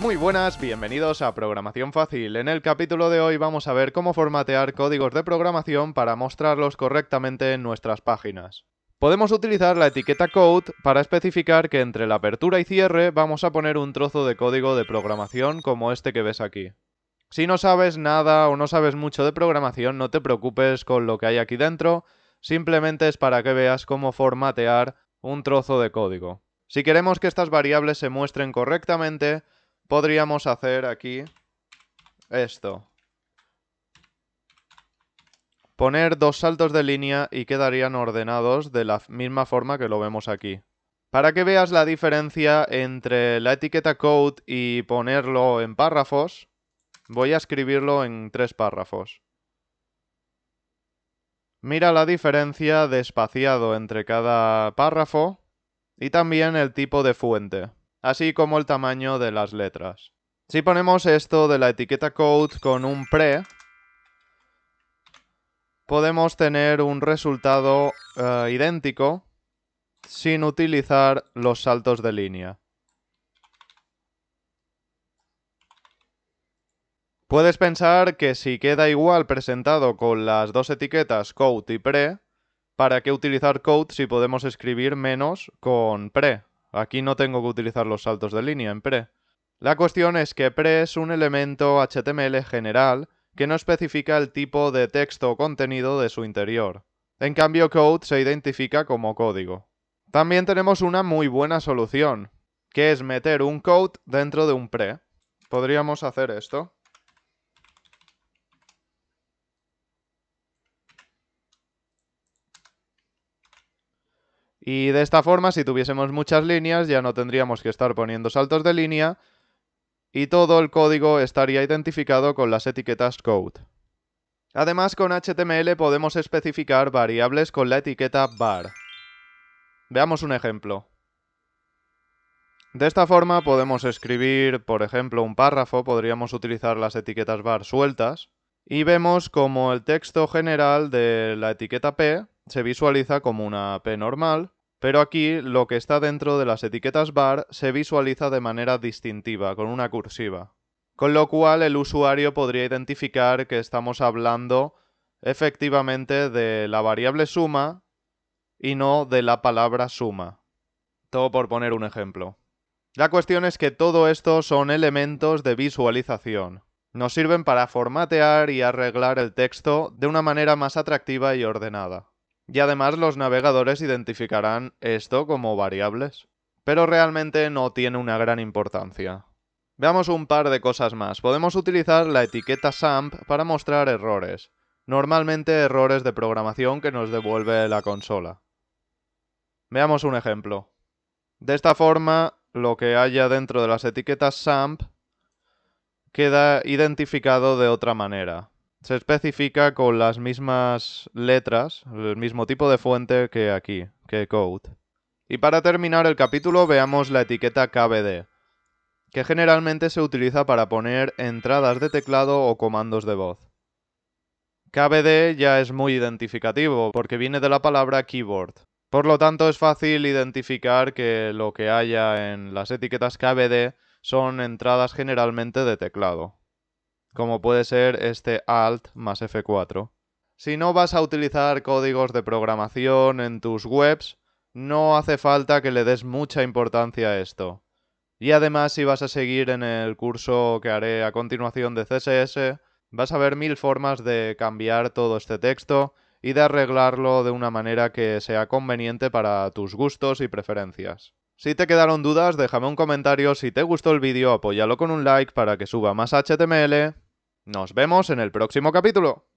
Muy buenas, bienvenidos a Programación Fácil. En el capítulo de hoy vamos a ver cómo formatear códigos de programación para mostrarlos correctamente en nuestras páginas. Podemos utilizar la etiqueta code para especificar que entre la apertura y cierre vamos a poner un trozo de código de programación como este que ves aquí. Si no sabes nada o no sabes mucho de programación, no te preocupes con lo que hay aquí dentro, simplemente es para que veas cómo formatear un trozo de código. Si queremos que estas variables se muestren correctamente, podríamos hacer aquí esto. Poner dos saltos de línea y quedarían ordenados de la misma forma que lo vemos aquí. Para que veas la diferencia entre la etiqueta code y ponerlo en párrafos, Voy a escribirlo en tres párrafos. Mira la diferencia de espaciado entre cada párrafo y también el tipo de fuente, así como el tamaño de las letras. Si ponemos esto de la etiqueta code con un pre, podemos tener un resultado eh, idéntico sin utilizar los saltos de línea. Puedes pensar que si queda igual presentado con las dos etiquetas code y pre, ¿para qué utilizar code si podemos escribir menos con pre? Aquí no tengo que utilizar los saltos de línea en pre. La cuestión es que pre es un elemento HTML general que no especifica el tipo de texto o contenido de su interior. En cambio, code se identifica como código. También tenemos una muy buena solución, que es meter un code dentro de un pre. Podríamos hacer esto. Y de esta forma, si tuviésemos muchas líneas, ya no tendríamos que estar poniendo saltos de línea y todo el código estaría identificado con las etiquetas code. Además, con HTML podemos especificar variables con la etiqueta var. Veamos un ejemplo. De esta forma podemos escribir, por ejemplo, un párrafo, podríamos utilizar las etiquetas var sueltas, y vemos como el texto general de la etiqueta P se visualiza como una P normal, pero aquí lo que está dentro de las etiquetas bar se visualiza de manera distintiva, con una cursiva. Con lo cual el usuario podría identificar que estamos hablando efectivamente de la variable suma y no de la palabra suma. Todo por poner un ejemplo. La cuestión es que todo esto son elementos de visualización. Nos sirven para formatear y arreglar el texto de una manera más atractiva y ordenada. Y además los navegadores identificarán esto como variables. Pero realmente no tiene una gran importancia. Veamos un par de cosas más. Podemos utilizar la etiqueta SAMP para mostrar errores. Normalmente errores de programación que nos devuelve la consola. Veamos un ejemplo. De esta forma, lo que haya dentro de las etiquetas SAMP queda identificado de otra manera se especifica con las mismas letras, el mismo tipo de fuente que aquí, que Code. Y para terminar el capítulo veamos la etiqueta KBD, que generalmente se utiliza para poner entradas de teclado o comandos de voz. KBD ya es muy identificativo porque viene de la palabra keyboard. Por lo tanto es fácil identificar que lo que haya en las etiquetas KBD son entradas generalmente de teclado como puede ser este Alt más F4. Si no vas a utilizar códigos de programación en tus webs, no hace falta que le des mucha importancia a esto. Y además, si vas a seguir en el curso que haré a continuación de CSS, vas a ver mil formas de cambiar todo este texto y de arreglarlo de una manera que sea conveniente para tus gustos y preferencias. Si te quedaron dudas, déjame un comentario. Si te gustó el vídeo, apóyalo con un like para que suba más HTML. Nos vemos en el próximo capítulo.